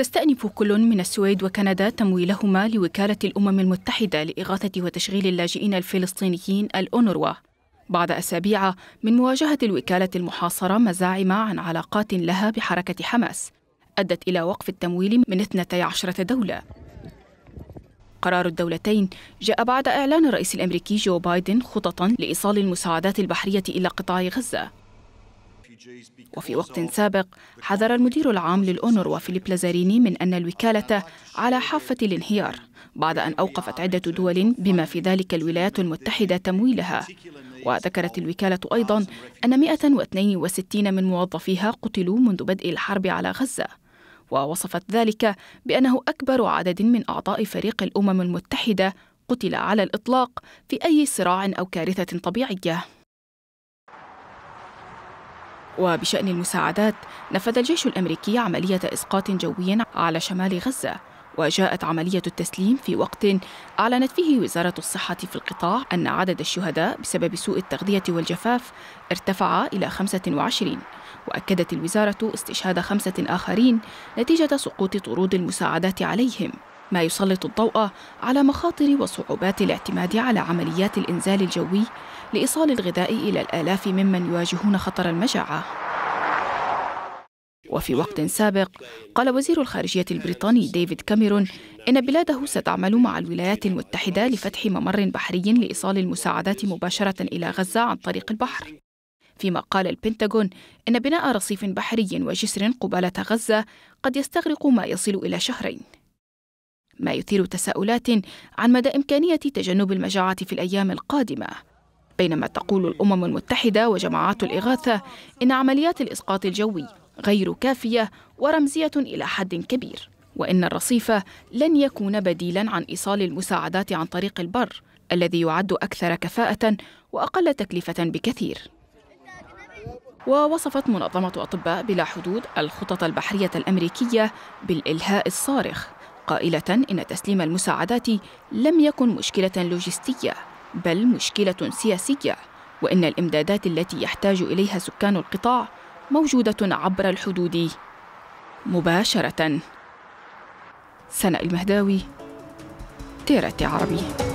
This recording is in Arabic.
تستأنف كل من السويد وكندا تمويلهما لوكالة الأمم المتحدة لإغاثة وتشغيل اللاجئين الفلسطينيين الأونروا بعد أسابيع من مواجهة الوكالة المحاصرة مزاعم عن علاقات لها بحركة حماس أدت إلى وقف التمويل من 12 دولة قرار الدولتين جاء بعد إعلان الرئيس الأمريكي جو بايدن خططا لإيصال المساعدات البحرية إلى قطاع غزة وفي وقت سابق حذر المدير العام للأونروا فيليب لازاريني من أن الوكالة على حافة الانهيار بعد أن أوقفت عدة دول بما في ذلك الولايات المتحدة تمويلها وذكرت الوكالة أيضا أن 162 من موظفيها قتلوا منذ بدء الحرب على غزة ووصفت ذلك بأنه أكبر عدد من أعضاء فريق الأمم المتحدة قتل على الإطلاق في أي صراع أو كارثة طبيعية وبشأن المساعدات نفذ الجيش الأمريكي عملية إسقاط جوي على شمال غزة وجاءت عملية التسليم في وقت أعلنت فيه وزارة الصحة في القطاع أن عدد الشهداء بسبب سوء التغذية والجفاف ارتفع إلى 25 وأكدت الوزارة استشهاد خمسة آخرين نتيجة سقوط طرود المساعدات عليهم ما يسلط الضوء على مخاطر وصعوبات الاعتماد على عمليات الإنزال الجوي لإيصال الغذاء إلى الآلاف ممن يواجهون خطر المجاعة وفي وقت سابق قال وزير الخارجية البريطاني ديفيد كاميرون إن بلاده ستعمل مع الولايات المتحدة لفتح ممر بحري لإيصال المساعدات مباشرة إلى غزة عن طريق البحر فيما قال البنتاغون إن بناء رصيف بحري وجسر قبالة غزة قد يستغرق ما يصل إلى شهرين ما يثير تساؤلات عن مدى إمكانية تجنب المجاعة في الأيام القادمة بينما تقول الأمم المتحدة وجماعات الإغاثة إن عمليات الإسقاط الجوي غير كافية ورمزية إلى حد كبير وإن الرصيف لن يكون بديلاً عن إيصال المساعدات عن طريق البر الذي يعد أكثر كفاءة وأقل تكلفة بكثير ووصفت منظمة أطباء بلا حدود الخطط البحرية الأمريكية بالإلهاء الصارخ قائلة إن تسليم المساعدات لم يكن مشكلة لوجستية بل مشكلة سياسية وإن الإمدادات التي يحتاج إليها سكان القطاع موجودة عبر الحدود مباشرة سناء المهداوي تيرة عربي